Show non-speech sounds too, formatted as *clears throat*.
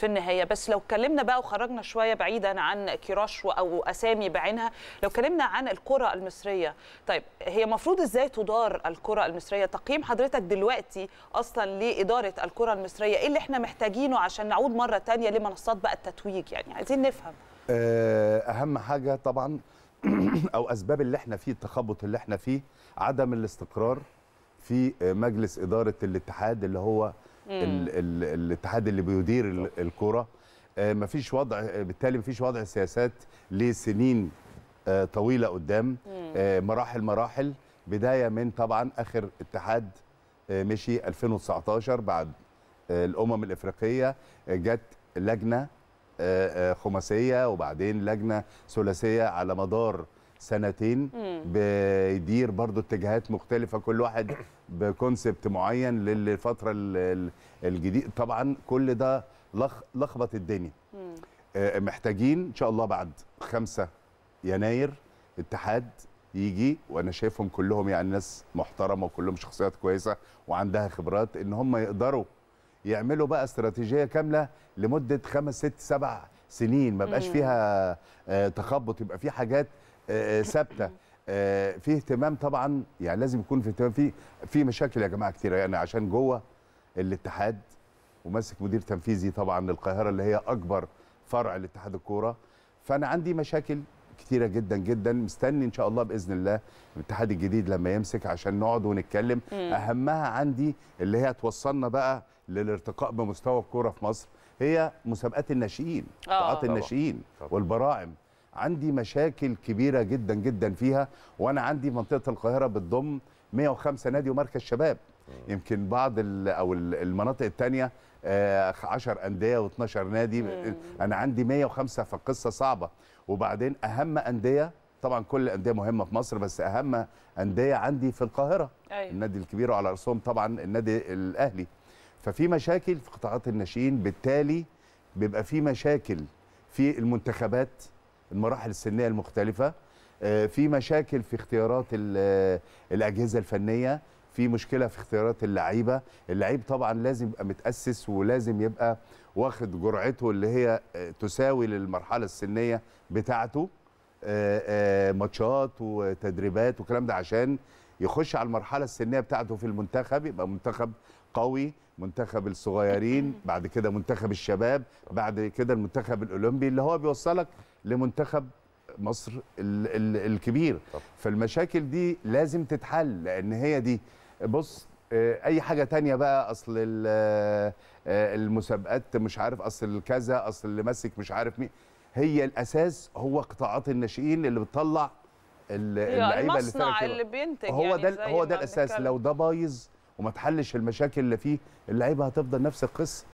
في النهايه بس لو اتكلمنا بقى وخرجنا شويه بعيدا عن كيراش او اسامي بعينها لو اتكلمنا عن الكره المصريه طيب هي المفروض ازاي تدار الكره المصريه تقييم حضرتك دلوقتي اصلا لاداره الكره المصريه ايه اللي احنا محتاجينه عشان نعود مره ثانيه لمنصات بقى التتويج يعني عايزين نفهم آه، اهم حاجه طبعا *clears throat* او اسباب اللي احنا فيه التخبط اللي احنا فيه عدم الاستقرار في مجلس اداره الاتحاد اللي هو ال ال الاتحاد اللي بيدير ما آه، مفيش وضع بالتالي مفيش وضع سياسات لسنين آه، طويله قدام آه، مراحل مراحل بدايه من طبعا اخر اتحاد مشي 2019 بعد الامم الافريقيه جت لجنه خماسيه وبعدين لجنه ثلاثيه على مدار سنتين بيدير برضو اتجاهات مختلفه كل واحد بكونسبت معين للفتره الجديده طبعا كل ده لخبط الدنيا آه، محتاجين ان شاء الله بعد 5 يناير اتحاد يجي وانا شايفهم كلهم يعني ناس محترمه وكلهم شخصيات كويسه وعندها خبرات ان هم يقدروا يعملوا بقى استراتيجيه كامله لمده خمس ست سبع سنين ما بقاش فيها آه، تخبط يبقى في حاجات آه، آه، ثابته آه، في اهتمام طبعا يعني لازم يكون في اهتمام في في مشاكل يا جماعه كتير يعني عشان جوه الاتحاد وماسك مدير تنفيذي طبعا للقاهره اللي هي اكبر فرع لاتحاد الكوره فانا عندي مشاكل كتيره جدا جدا مستني ان شاء الله باذن الله الاتحاد الجديد لما يمسك عشان نقعد ونتكلم مم. اهمها عندي اللي هي توصلنا بقى للارتقاء بمستوى الكوره في مصر هي مسابقات الناشئين قطاعات الناشئين والبراعم عندي مشاكل كبيره جدا جدا فيها وانا عندي منطقه القاهره بتضم 105 نادي ومركز شباب يمكن بعض او المناطق الثانيه 10 آه، انديه و12 نادي انا عندي 105 فالقصه صعبه وبعدين اهم انديه طبعا كل الانديه مهمه في مصر بس اهم انديه عندي في القاهره أيوة. النادي الكبير وعلى راسهم طبعا النادي الاهلي ففي مشاكل في قطاعات الناشئين بالتالي بيبقى في مشاكل في المنتخبات المراحل السنيه المختلفه آه، في مشاكل في اختيارات آه، الاجهزه الفنيه في مشكله في اختيارات اللعيبه اللعيب طبعا لازم يبقى متاسس ولازم يبقى واخد جرعته اللي هي آه، تساوي للمرحله السنيه بتاعته ماتشات وتدريبات وكلام ده عشان يخش على المرحله السنيه بتاعته في المنتخب يبقى منتخب قوي منتخب الصغيرين بعد كده منتخب الشباب بعد كده المنتخب الاولمبي اللي هو بيوصلك لمنتخب مصر الكبير فالمشاكل دي لازم تتحل لان هي دي بص آه، اي حاجه تانية بقى اصل آه، آه، المسابقات مش عارف اصل كذا اصل اللي ماسك مش عارف مين هي الاساس هو قطاعات الناشئين اللي بتطلع اللعيبه اللي فرقت اللي بينتج هو يعني ده هو ده الاساس لو ده بايظ وما تحلش المشاكل اللي فيه اللعيبه هتفضل نفس القصه